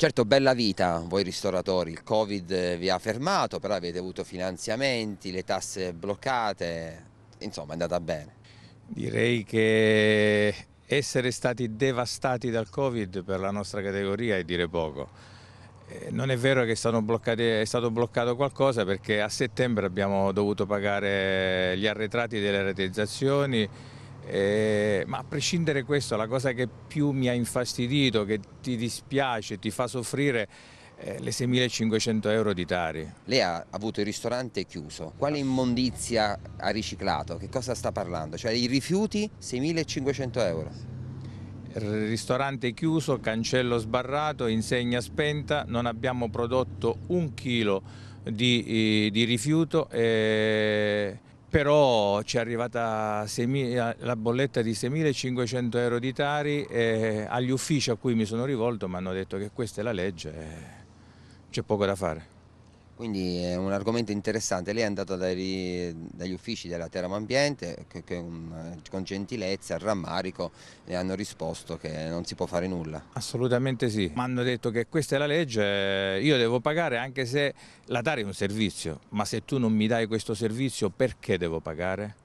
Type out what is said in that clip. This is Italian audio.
Certo, bella vita voi ristoratori, il Covid eh, vi ha fermato, però avete avuto finanziamenti, le tasse bloccate, insomma è andata bene. Direi che essere stati devastati dal Covid per la nostra categoria è dire poco. Eh, non è vero che è stato, è stato bloccato qualcosa perché a settembre abbiamo dovuto pagare gli arretrati delle ratezzazioni, eh, ma a prescindere da questo, la cosa che più mi ha infastidito, che ti dispiace, ti fa soffrire, eh, le 6.500 euro di Tari. Lei ha avuto il ristorante chiuso, quale immondizia ha riciclato? Che cosa sta parlando? Cioè i rifiuti 6.500 euro. Ristorante chiuso, cancello sbarrato, insegna spenta, non abbiamo prodotto un chilo di, eh, di rifiuto. E eh, però ci è arrivata 6, eh, la bolletta di 6.500 euro di Tari e agli uffici a cui mi sono rivolto mi hanno detto che questa è la legge e c'è poco da fare quindi è un argomento interessante. Lei è andato dai, dagli uffici della Terra Ambiente che, che un, con gentilezza, rammarico, e hanno risposto che non si può fare nulla. Assolutamente sì, mi hanno detto che questa è la legge, io devo pagare anche se la Tari è un servizio, ma se tu non mi dai questo servizio perché devo pagare?